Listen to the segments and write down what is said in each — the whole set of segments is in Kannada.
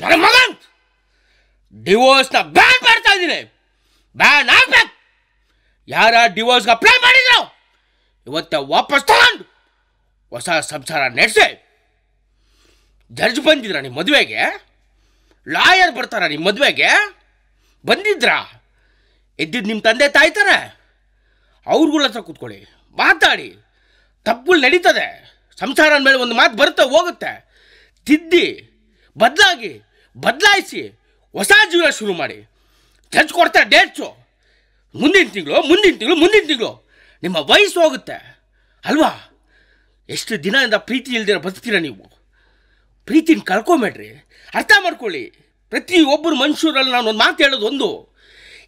ನನ್ನ ಡಿವೋರ್ಸ್ ಡಿವೋರ್ಸ್ನ ಬ್ಯಾನ್ ಮಾಡ್ತಾ ಇದ್ದೀನಿ ಬ್ಯಾನ್ ಆಗ್ಬೇಕು ಯಾರ ಡಿವೋರ್ಸ್ಗೆ ಅಪ್ಲೈ ಮಾಡಿದ್ರು ಇವತ್ತ ವಾಪಸ್ ತಗೊಂಡು ಹೊಸ ಸಂಸಾರ ನಡೆಸಿ ಜಡ್ಜ್ ಬಂದಿದ್ರ ನಿಮ್ಮ ಮದುವೆಗೆ ಲಾಯರ್ ಬರ್ತಾರ ನಿಮ್ಮ ಮದುವೆಗೆ ಬಂದಿದ್ರಾ ಎದ್ದಿದ್ದು ನಿಮ್ಮ ತಂದೆ ತಾಯ್ತಾರೆ ಅವ್ರಿಗಳ ಹತ್ರ ಕೂತ್ಕೊಳ್ಳಿ ಮಾತಾಡಿ ತಪ್ಪುಗಳು ನಡೀತದೆ ಸಂಸಾರ ಮೇಲೆ ಒಂದು ಮಾತು ಬರುತ್ತೆ ಹೋಗುತ್ತೆ ತಿದ್ದಿ ಬದಲಾಗಿ ಬದಲಾಯಿಸಿ ಹೊಸ ಜೀವನ ಶುರು ಮಾಡಿ ಜಡ್ಜ್ ಕೊಡ್ತಾರೆ ಡೇಟ್ಸು ಮುಂದಿನ ತಿಂಗಳು ಮುಂದಿನ ತಿಂಗಳು ಮುಂದಿನ ತಿಂಗಳು ನಿಮ್ಮ ವಯಸ್ಸು ಹೋಗುತ್ತೆ ಅಲ್ವಾ ಎಷ್ಟು ದಿನದಿಂದ ಪ್ರೀತಿ ಇಲ್ದಿರ ಬದುಕ್ತೀರ ನೀವು ಪ್ರೀತಿನ ಕಳ್ಕೊಬೇಡ್ರಿ ಅರ್ಥ ಮಾಡ್ಕೊಳ್ಳಿ ಪ್ರತಿಯೊಬ್ಬರು ಮನುಷ್ಯರಲ್ಲಿ ನಾನು ಒಂದು ಮಾತು ಹೇಳೋದು ಒಂದು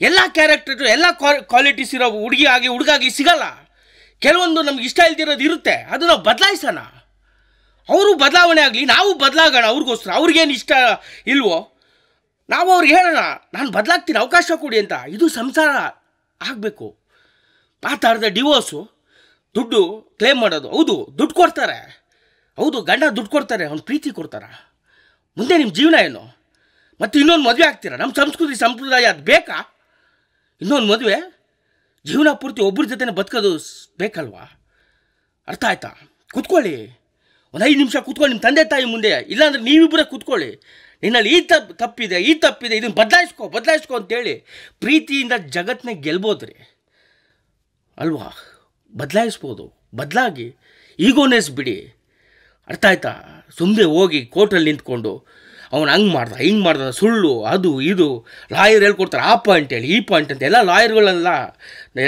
ಎಲ್ಲ ಕ್ಯಾರೆಕ್ಟರ್ ಎಲ್ಲ ಕ್ವಾಲಿಟೀಸ್ ಇರೋ ಹುಡುಗಿ ಆಗಿ ಹುಡುಗಾಗಿ ಸಿಗಲ್ಲ ಕೆಲವೊಂದು ನಮ್ಗೆ ಇಷ್ಟ ಇಲ್ದಿರೋದು ಇರುತ್ತೆ ಅದು ನಾವು ಬದಲಾಯಿಸೋಣ ಅವರು ಬದಲಾವಣೆ ಆಗಲಿ ನಾವು ಬದಲಾಗೋಣ ಅವ್ರಿಗೋಸ್ಕರ ಅವ್ರಿಗೇನು ಇಷ್ಟ ಇಲ್ವೋ ನಾವು ಅವ್ರಿಗೆ ಹೇಳೋಣ ನಾನು ಬದಲಾಗ್ತೀನಿ ಅವಕಾಶ ಕೊಡಿ ಅಂತ ಇದು ಸಂಸಾರ ಆಗಬೇಕು ಥರದ ಡಿವೋರ್ಸು ದುಡ್ಡು ಕ್ಲೇಮ್ ಮಾಡೋದು ಹೌದು ದುಡ್ಡು ಕೊಡ್ತಾರೆ ಹೌದು ಗಂಡ ದುಡ್ಡು ಕೊಡ್ತಾರೆ ಅವ್ನು ಪ್ರೀತಿ ಕೊಡ್ತಾರ ಮುಂದೆ ನಿಮ್ಮ ಜೀವನ ಏನು ಮತ್ತು ಇನ್ನೊಂದು ಮದುವೆ ಆಗ್ತೀರಾ ನಮ್ಮ ಸಂಸ್ಕೃತಿ ಸಂಪ್ರದಾಯ ಅದು ಬೇಕಾ ಇನ್ನೊಂದು ಮದುವೆ ಜೀವನ ಪೂರ್ತಿ ಒಬ್ಬರ ಜೊತೆ ಬದುಕೋದು ಬೇಕಲ್ವಾ ಅರ್ಥ ಆಯ್ತಾ ಕುತ್ಕೊಳ್ಳಿ ಒಂದು ಐದು ನಿಮಿಷ ಕೂತ್ಕೊಳ್ಳಿ ನಿಮ್ಮ ತಂದೆ ತಾಯಿ ಮುಂದೆ ಇಲ್ಲಾಂದ್ರೆ ನೀವಿಬ್ಬರೇ ಕೂತ್ಕೊಳ್ಳಿ ನಿನ್ನಲ್ಲಿ ಈ ತಪ್ಪು ತಪ್ಪಿದೆ ಈ ತಪ್ಪಿದೆ ಇದನ್ನು ಬದಲಾಯಿಸ್ಕೋ ಬದಲಾಯಿಸ್ಕೊ ಅಂತೇಳಿ ಪ್ರೀತಿಯಿಂದ ಜಗತ್ತನ್ನ ಗೆಲ್ಬೋದ್ರಿ ಅಲ್ವಾ ಬದಲಾಯಿಸ್ಬೋದು ಬದಲಾಗಿ ಈಗೋನೆಸ್ ಬಿಡಿ ಅರ್ಥ ಆಯ್ತಾ ಸುಮ್ಮನೆ ಹೋಗಿ ಕೋರ್ಟಲ್ಲಿ ನಿಂತ್ಕೊಂಡು ಅವನು ಹಂಗೆ ಮಾಡ್ದ ಹಿಂಗೆ ಮಾಡ್ದ ಸುಳ್ಳು ಅದು ಇದು ಲಾಯರ್ ಹೇಳ್ಕೊಡ್ತಾರೆ ಆ ಪಾಯಿಂಟ್ ಹೇಳಿ ಈ ಪಾಯಿಂಟ್ ಅಂತ ಎಲ್ಲ ಲಾಯರ್ಗಳಲ್ಲ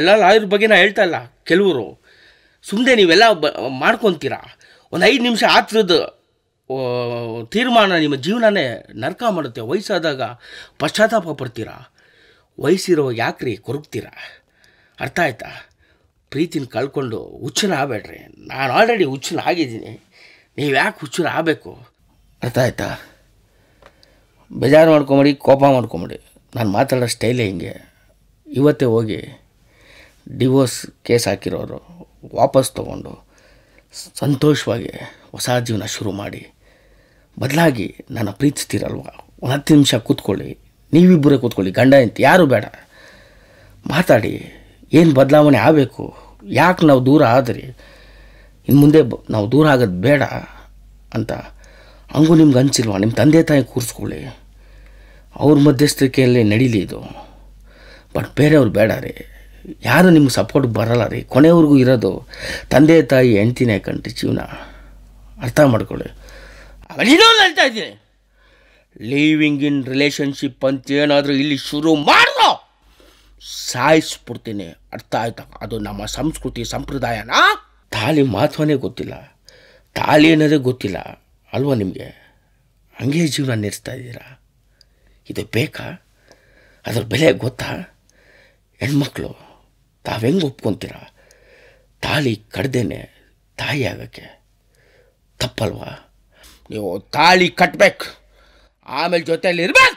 ಎಲ್ಲ ಲಾಯರ್ ಬಗ್ಗೆ ನಾನು ಹೇಳ್ತಾ ಇಲ್ಲ ಕೆಲವರು ಸುಮ್ಮನೆ ನೀವೆಲ್ಲ ಬ ಮಾಡ್ಕೊತೀರಾ ಒಂದು ಐದು ನಿಮಿಷ ಆತರದ್ದು ತೀರ್ಮಾನ ನಿಮ್ಮ ಜೀವನನೇ ನರ್ಕ ಮಾಡುತ್ತೆ ವಯಸ್ಸಾದಾಗ ಪಶ್ಚಾತ್ತಾಪ ಪಡ್ತೀರಾ ವಯಸ್ಸಿರೋ ಯಾಕ್ರಿ ಕೊರಗ್ತೀರಾ ಅರ್ಥ ಆಯ್ತಾ ಪ್ರೀತಿನ ಕಳ್ಕೊಂಡು ಹುಚ್ಚನ ಆಗಬೇಡ್ರಿ ನಾನು ಆಲ್ರೆಡಿ ಹುಚ್ಚನ ಆಗಿದ್ದೀನಿ ನೀವು ಯಾಕೆ ಹುಚ್ಚನ ಆಗಬೇಕು ಅರ್ಥ ಆಯ್ತಾ ಬೇಜಾರು ಮಾಡ್ಕೊಂಬಿಡಿ ಕೋಪ ಮಾಡ್ಕೊಂಬಿಡಿ ನಾನು ಮಾತಾಡೋ ಸ್ಟೈಲೇ ಹಿಂಗೆ ಇವತ್ತೇ ಹೋಗಿ ಡಿವೋರ್ಸ್ ಕೇಸ್ ಹಾಕಿರೋರು ವಾಪಸ್ ತೊಗೊಂಡು ಸಂತೋಷವಾಗಿ ಹೊಸ ಜೀವನ ಶುರು ಮಾಡಿ ಬದಲಾಗಿ ನಾನು ಪ್ರೀತಿಸ್ತೀರಲ್ವ ಒಂದು ಹತ್ತು ನಿಮಿಷ ಕೂತ್ಕೊಳ್ಳಿ ನೀವಿಬ್ಬರೇ ಕೂತ್ಕೊಳ್ಳಿ ಗಂಡ ಅಂತ ಯಾರು ಬೇಡ ಮಾತಾಡಿ ಏನು ಬದಲಾವಣೆ ಆಗಬೇಕು ಯಾಕೆ ನಾವು ದೂರ ಆದರೆ ಇನ್ನು ಮುಂದೆ ನಾವು ದೂರ ಆಗೋದು ಬೇಡ ಅಂತ ಹಂಗೂ ನಿಮ್ಗೆ ಅನಿಸಿಲ್ವ ನಿಮ್ಮ ತಂದೆ ತಾಯಿ ಕೂರಿಸ್ಕೊಳ್ಳಿ ಅವ್ರ ಮಧ್ಯಸ್ಥಿಕೆಯಲ್ಲಿ ನಡೀಲಿ ಇದು ಬಟ್ ಬೇರೆಯವ್ರು ಬೇಡ ರೀ ಯಾರು ನಿಮ್ಗೆ ಸಪೋರ್ಟ್ ಬರಲ್ಲ ರೀ ಕೊನೆವರೆಗೂ ಇರೋದು ತಂದೆ ತಾಯಿ ಹೆಂಡ್ತಿನೇ ಕಂಡ್ರಿ ಜೀವನ ಅರ್ಥ ಮಾಡ್ಕೊಳ್ಳಿ ಇನ್ನೊಂದು ಹೇಳ್ತಾ ಇದ್ದೀನಿ ಲಿವಿಂಗ್ ಇನ್ ರಿಲೇಷನ್ಶಿಪ್ ಅಂತ ಏನಾದರೂ ಇಲ್ಲಿ ಶುರು ಮಾಡೋ ಸಾಯಿಸ್ಬಿಡ್ತೀನಿ ಅರ್ಥ ಆಯ್ತಾ ಅದು ನಮ್ಮ ಸಂಸ್ಕೃತಿ ಸಂಪ್ರದಾಯನ ತಾಳಿ ಮಹತ್ವನೇ ಗೊತ್ತಿಲ್ಲ ತಾಳಿ ಅನ್ನೋದೇ ಗೊತ್ತಿಲ್ಲ ಅಲ್ವಾ ನಿಮಗೆ ಹಂಗೆ ಜೀವನ ನಡೆಸ್ತಾ ಇದ್ದೀರಾ ಇದು ಬೇಕಾ ಅದ್ರ ಬೆಲೆ ಗೊತ್ತಾ ಹೆಣ್ಮಕ್ಳು ತಾವೆಂಗೆ ಒಪ್ಕೊತೀರ ತಾಳಿ ಕಡ್ದೇನೆ ತಾಯಿ ಆಗೋಕ್ಕೆ ತಪ್ಪಲ್ವಾ ನೀವು ತಾಳಿ ಕಟ್ಟಬೇಕು ಆಮೇಲೆ ಜೊತೆಯಲ್ಲಿ ಇರ್ಬೇಕು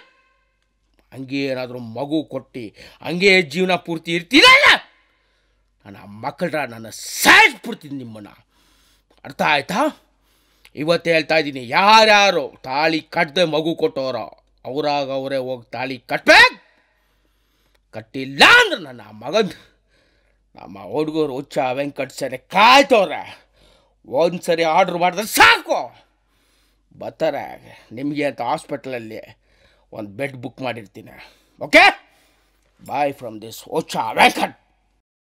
ಹಂಗೆ ಏನಾದರೂ ಮಗು ಕೊಟ್ಟು ಹಂಗೆ ಜೀವನ ಪೂರ್ತಿ ಇರ್ತೀರಲ್ಲ ನನ್ನ ಮಕ್ಕಳ ನನ್ನ ಸೈಜ್ ಪೂರ್ತಿ ನಿಮ್ಮನ್ನು ಅರ್ಥ ಆಯ್ತಾ ಇವತ್ತೇ ಹೇಳ್ತಾ ಇದ್ದೀನಿ ಯಾರ್ಯಾರು ತಾಳಿ ಕಟ್ಟದೆ ಮಗು ಕೊಟ್ಟೋರೋ ಅವರಾಗ ಅವರೇ ಹೋಗಿ ತಾಳಿ ಕಟ್ಟಬೇಕು ಕಟ್ಟಿಲ್ಲ ಅಂದ್ರೆ ನನ್ನ ಮಗಂದು ನಮ್ಮ ಹುಡುಗರು ಹುಚ್ಚ ವೆಂಕಟ್ ಸರಿ ಕಾಯ್ತವ್ರೆ ಒಂದು ಸರಿ ಆರ್ಡ್ರ್ ಮಾಡಿದ್ರೆ ಸಾಕು ಬರ್ತಾರೆ ನಿಮಗೆ ಅಂತ ಹಾಸ್ಪಿಟ್ಲಲ್ಲಿ ಒಂದು ಬೆಡ್ ಬುಕ್ ಮಾಡಿರ್ತೀನಿ ಓಕೆ ಬಾಯ್ ಫ್ರಮ್ ದಿಸ್ ಓಚಾ ವೆಂಕಟ್